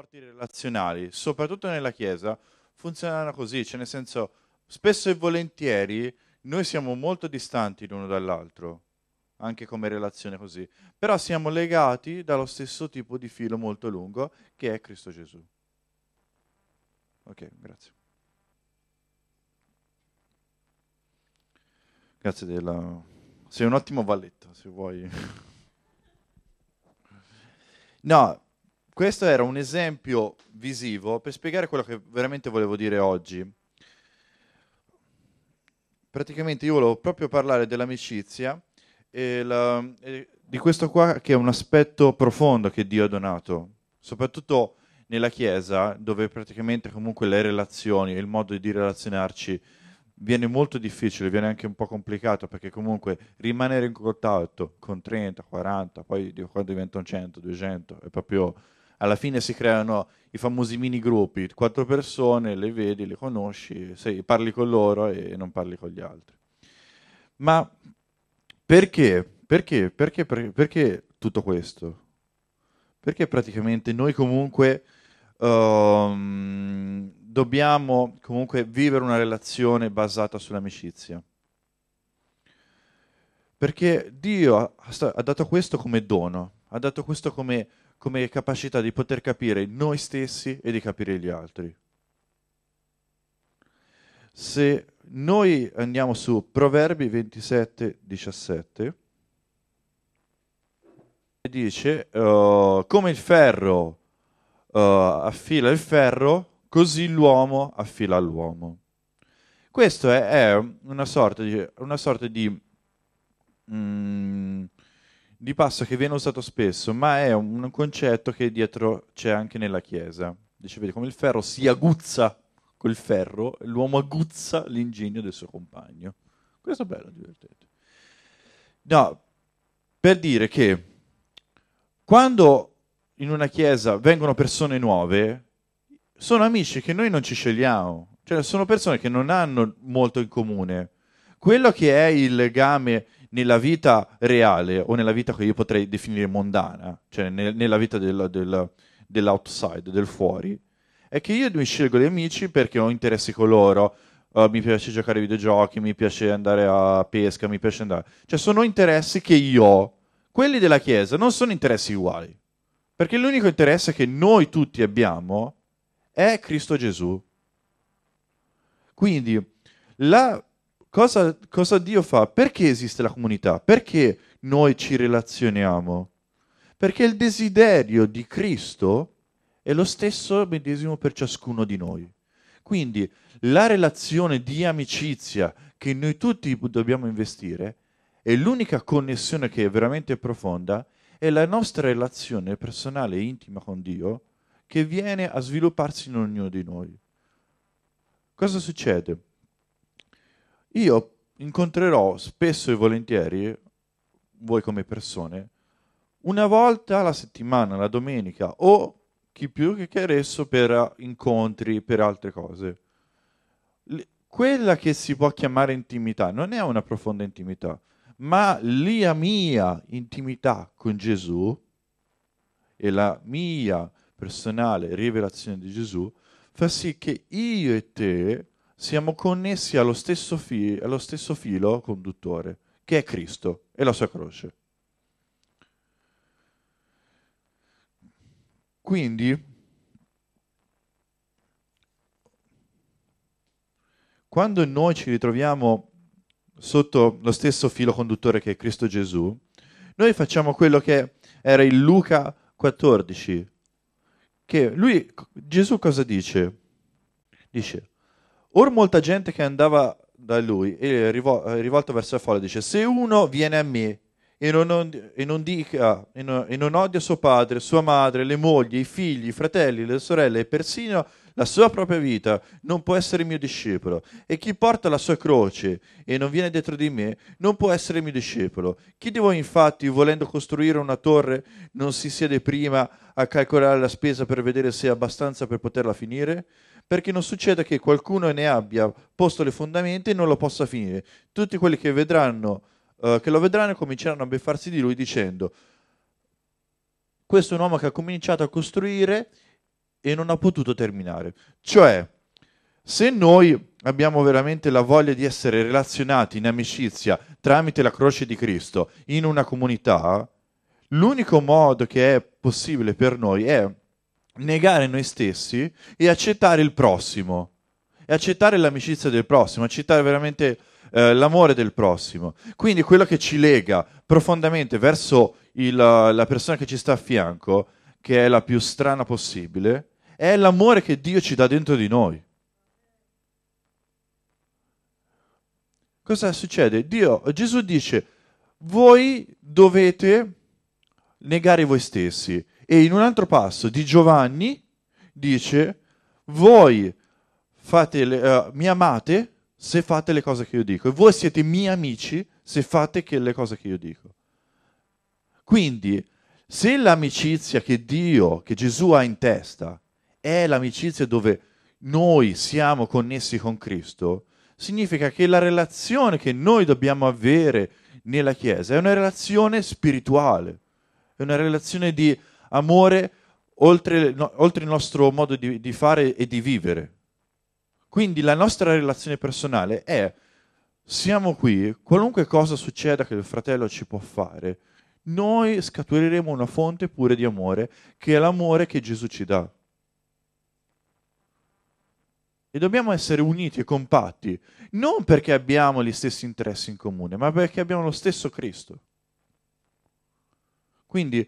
rapporti relazionali, soprattutto nella Chiesa, funzionano così, cioè nel senso spesso e volentieri noi siamo molto distanti l'uno dall'altro, anche come relazione così, però siamo legati dallo stesso tipo di filo molto lungo che è Cristo Gesù. Ok, grazie. Grazie della... Sei un ottimo valletto, se vuoi. no, questo era un esempio visivo per spiegare quello che veramente volevo dire oggi. Praticamente io volevo proprio parlare dell'amicizia e, la, e di questo qua che è un aspetto profondo che Dio ha donato, soprattutto nella Chiesa, dove praticamente comunque le relazioni, il modo di relazionarci viene molto difficile, viene anche un po' complicato, perché comunque rimanere in contatto con 30, 40, poi qua diventano 100, 200, è proprio alla fine si creano i famosi mini gruppi, quattro persone, le vedi, le conosci, sei, parli con loro e non parli con gli altri. Ma perché? Perché? Perché, perché, perché tutto questo? Perché praticamente noi comunque um, dobbiamo comunque vivere una relazione basata sull'amicizia? Perché Dio ha, ha dato questo come dono, ha dato questo come come capacità di poter capire noi stessi e di capire gli altri. Se noi andiamo su Proverbi 27, 17, dice, uh, come il ferro uh, affila il ferro, così l'uomo affila l'uomo. Questo è, è una sorta di, una sorta di mh, mm, di passo che viene usato spesso, ma è un concetto che dietro c'è anche nella Chiesa. Dice, vedi, come il ferro si aguzza col ferro, l'uomo aguzza l'ingegno del suo compagno. Questo è bello, divertente. No, per dire che quando in una chiesa vengono persone nuove, sono amici che noi non ci scegliamo, cioè sono persone che non hanno molto in comune. Quello che è il legame nella vita reale o nella vita che io potrei definire mondana, cioè nel, nella vita del, del, dell'outside, del fuori, è che io mi scelgo gli amici perché ho interessi con loro, uh, mi piace giocare ai videogiochi, mi piace andare a pesca, mi piace andare... Cioè sono interessi che io ho. Quelli della Chiesa non sono interessi uguali, perché l'unico interesse che noi tutti abbiamo è Cristo Gesù. Quindi la cosa, cosa Dio fa? Perché esiste la comunità? Perché noi ci relazioniamo? Perché il desiderio di Cristo è lo stesso medesimo per ciascuno di noi. Quindi la relazione di amicizia che noi tutti dobbiamo investire è l'unica connessione che è veramente profonda è la nostra relazione personale e intima con Dio che viene a svilupparsi in ognuno di noi. Cosa succede? io incontrerò spesso e volentieri, voi come persone, una volta alla settimana, la domenica, o chi più che adesso per incontri, per altre cose. Quella che si può chiamare intimità non è una profonda intimità, ma la mia intimità con Gesù e la mia personale rivelazione di Gesù fa sì che io e te siamo connessi allo stesso, fi- allo stesso filo conduttore, che è Cristo e la sua croce. Quindi, quando noi ci ritroviamo sotto lo stesso filo conduttore che è Cristo Gesù, noi facciamo quello che era in Luca 14, che lui, Gesù cosa dice? Dice, Or molta gente che andava da lui e eh, rivolto verso la folla dice, se uno viene a me e non, od- e non dica e non, e non odia suo padre, sua madre, le mogli, i figli, i fratelli, le sorelle e persino la sua propria vita, non può essere mio discepolo. E chi porta la sua croce e non viene dietro di me, non può essere mio discepolo. Chi di voi infatti, volendo costruire una torre, non si siede prima a calcolare la spesa per vedere se è abbastanza per poterla finire? perché non succeda che qualcuno ne abbia posto le fondamenta e non lo possa finire. Tutti quelli che, vedranno, eh, che lo vedranno cominceranno a beffarsi di lui dicendo questo è un uomo che ha cominciato a costruire e non ha potuto terminare. Cioè, se noi abbiamo veramente la voglia di essere relazionati in amicizia tramite la croce di Cristo in una comunità, l'unico modo che è possibile per noi è negare noi stessi e accettare il prossimo, e accettare l'amicizia del prossimo, accettare veramente eh, l'amore del prossimo. Quindi quello che ci lega profondamente verso il, la persona che ci sta a fianco, che è la più strana possibile, è l'amore che Dio ci dà dentro di noi. Cosa succede? Dio, Gesù dice, voi dovete negare voi stessi e in un altro passo di Giovanni dice, voi fate le, uh, mi amate se fate le cose che io dico e voi siete miei amici se fate le cose che io dico. Quindi, se l'amicizia che Dio, che Gesù ha in testa, è l'amicizia dove noi siamo connessi con Cristo, significa che la relazione che noi dobbiamo avere nella Chiesa è una relazione spirituale, è una relazione di amore oltre, no, oltre il nostro modo di, di fare e di vivere. Quindi la nostra relazione personale è, siamo qui, qualunque cosa succeda che il fratello ci può fare, noi scaturiremo una fonte pure di amore, che è l'amore che Gesù ci dà. E dobbiamo essere uniti e compatti, non perché abbiamo gli stessi interessi in comune, ma perché abbiamo lo stesso Cristo. Quindi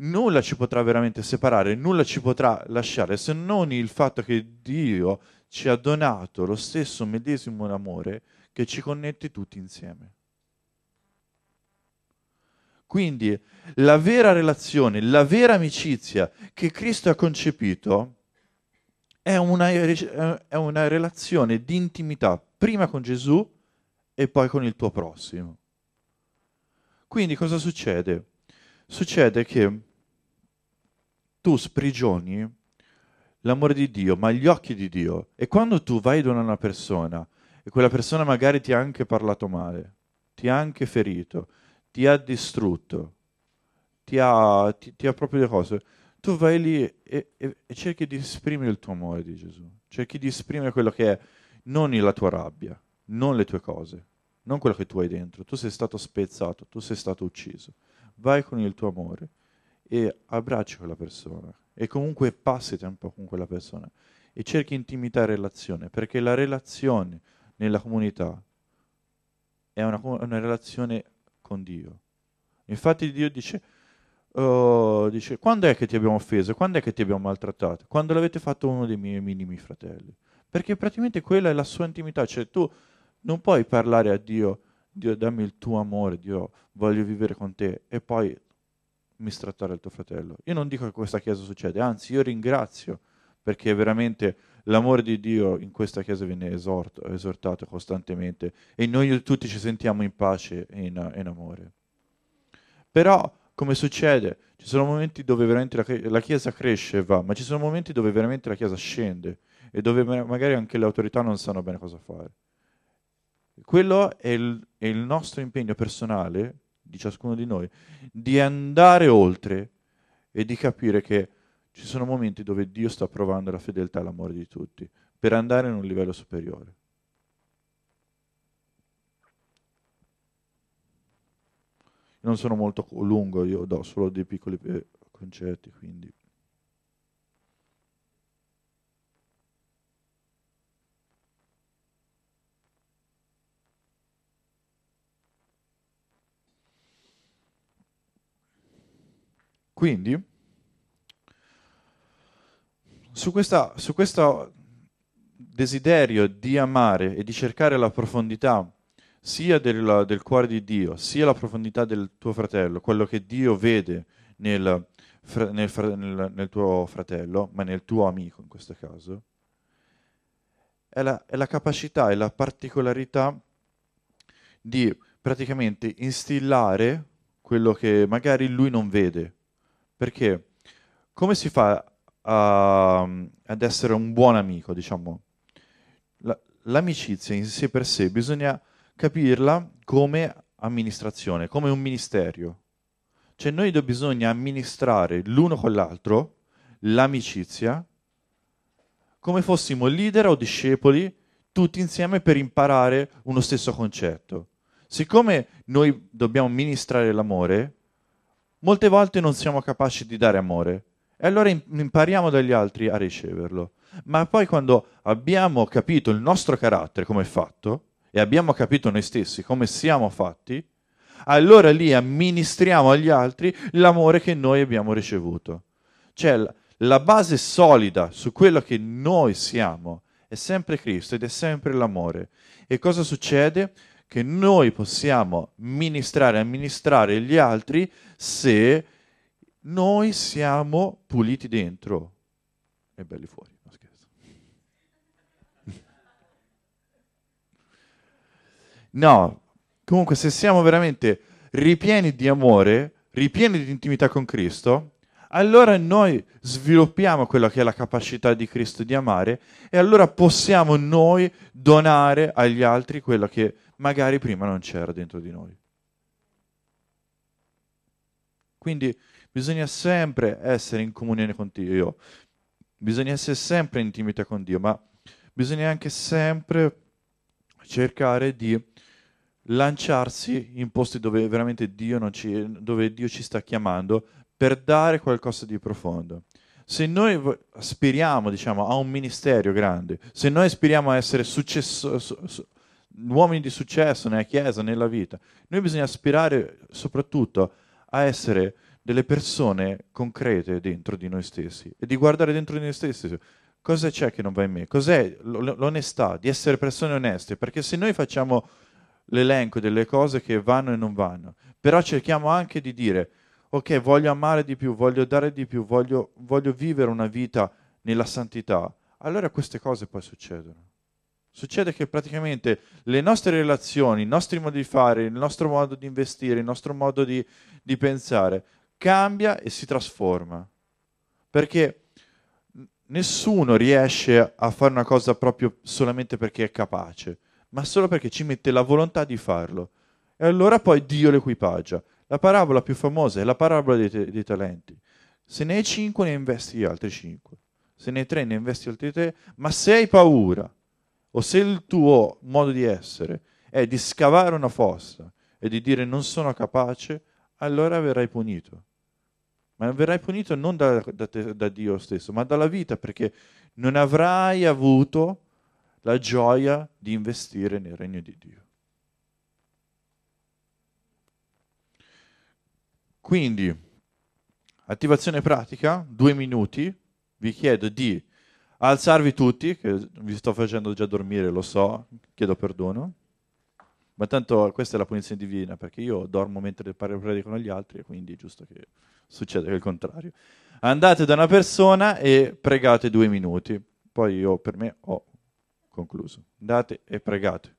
nulla ci potrà veramente separare, nulla ci potrà lasciare se non il fatto che Dio ci ha donato lo stesso medesimo amore che ci connette tutti insieme. Quindi la vera relazione, la vera amicizia che Cristo ha concepito è una, è una relazione di intimità, prima con Gesù e poi con il tuo prossimo. Quindi cosa succede? Succede che tu sprigioni l'amore di Dio, ma gli occhi di Dio. E quando tu vai da una persona e quella persona magari ti ha anche parlato male, ti ha anche ferito, ti ha distrutto, ti ha, ti, ti ha proprio le cose, tu vai lì e, e, e cerchi di esprimere il tuo amore di Gesù, cerchi di esprimere quello che è, non la tua rabbia, non le tue cose, non quello che tu hai dentro, tu sei stato spezzato, tu sei stato ucciso, vai con il tuo amore e abbracci quella persona e comunque passi tempo con quella persona e cerchi intimità e relazione, perché la relazione nella comunità è una, una relazione con Dio. Infatti Dio dice, uh, dice, quando è che ti abbiamo offeso, quando è che ti abbiamo maltrattato? Quando l'avete fatto uno dei miei minimi fratelli. Perché praticamente quella è la sua intimità, cioè tu non puoi parlare a Dio, Dio dammi il tuo amore, Dio voglio vivere con te, e poi mistrattare il tuo fratello. Io non dico che questa chiesa succede, anzi io ringrazio perché veramente l'amore di Dio in questa chiesa viene esorto, esortato costantemente e noi tutti ci sentiamo in pace e in, in amore. Però come succede? Ci sono momenti dove veramente la, la chiesa cresce e va, ma ci sono momenti dove veramente la chiesa scende e dove magari anche le autorità non sanno bene cosa fare. Quello è il, è il nostro impegno personale di ciascuno di noi, di andare oltre e di capire che ci sono momenti dove Dio sta provando la fedeltà e l'amore di tutti per andare in un livello superiore. Non sono molto lungo, io do solo dei piccoli eh, concetti, quindi Quindi, su questo desiderio di amare e di cercare la profondità sia del, del, cuore di Dio, sia la profondità del tuo fratello, quello che Dio vede nel, nel, nel, nel tuo fratello, ma nel tuo amico in questo caso, è la, è la capacità e la particolarità di praticamente instillare quello che magari lui non vede perché come si fa a, ad essere un buon amico, diciamo? l'amicizia in sé per sé bisogna capirla come amministrazione, come un ministerio. Cioè noi bisogna amministrare l'uno con l'altro l'amicizia come fossimo leader o discepoli tutti insieme per imparare uno stesso concetto. Siccome noi dobbiamo ministrare l'amore, Molte volte non siamo capaci di dare amore e allora impariamo dagli altri a riceverlo. Ma poi quando abbiamo capito il nostro carattere come è fatto e abbiamo capito noi stessi come siamo fatti, allora lì amministriamo agli altri l'amore che noi abbiamo ricevuto. Cioè la base solida su quello che noi siamo è sempre Cristo ed è sempre l'amore. E cosa succede? che noi possiamo ministrare, e amministrare gli altri se noi siamo puliti dentro e belli fuori. No, scherzo. No, comunque se siamo veramente ripieni di amore, ripieni di intimità con Cristo, allora noi sviluppiamo quella che è la capacità di Cristo di amare e allora possiamo noi donare agli altri quello che è magari prima non c'era dentro di noi. Quindi bisogna sempre essere in comunione con Dio, bisogna essere sempre in intimità con Dio, ma bisogna anche sempre cercare di lanciarsi in posti dove veramente Dio, ci, dove Dio ci sta chiamando per dare qualcosa di profondo. Se noi aspiriamo diciamo, a un ministero grande, se noi aspiriamo a essere successo, uomini di successo nella Chiesa, nella vita. Noi bisogna aspirare soprattutto a essere delle persone concrete dentro di noi stessi e di guardare dentro di noi stessi cosa c'è che non va in me, cos'è l'onestà, di essere persone oneste, perché se noi facciamo l'elenco delle cose che vanno e non vanno, però cerchiamo anche di dire, ok, voglio amare di più, voglio dare di più, voglio, voglio vivere una vita nella santità, allora queste cose poi succedono. Succede che praticamente le nostre relazioni, i nostri modi di fare, il nostro modo di investire, il nostro modo di, di pensare cambia e si trasforma. Perché nessuno riesce a fare una cosa proprio solamente perché è capace, ma solo perché ci mette la volontà di farlo. E allora poi Dio l'equipaggia. La parabola più famosa è la parabola dei, dei talenti. Se ne hai 5 ne investi altri 5. Se ne hai 3 ne investi altri 3, ma se hai paura o se il tuo modo di essere è di scavare una fossa e di dire non sono capace, allora verrai punito. Ma verrai punito non da, da, te, da Dio stesso, ma dalla vita, perché non avrai avuto la gioia di investire nel regno di Dio. Quindi, attivazione pratica, due minuti, vi chiedo di alzarvi tutti, che vi sto facendo già dormire, lo so, chiedo perdono, ma tanto questa è la punizione divina, perché io dormo mentre predicano gli altri, quindi è giusto che succeda il contrario. Andate da una persona e pregate due minuti, poi io per me ho concluso. Andate e pregate.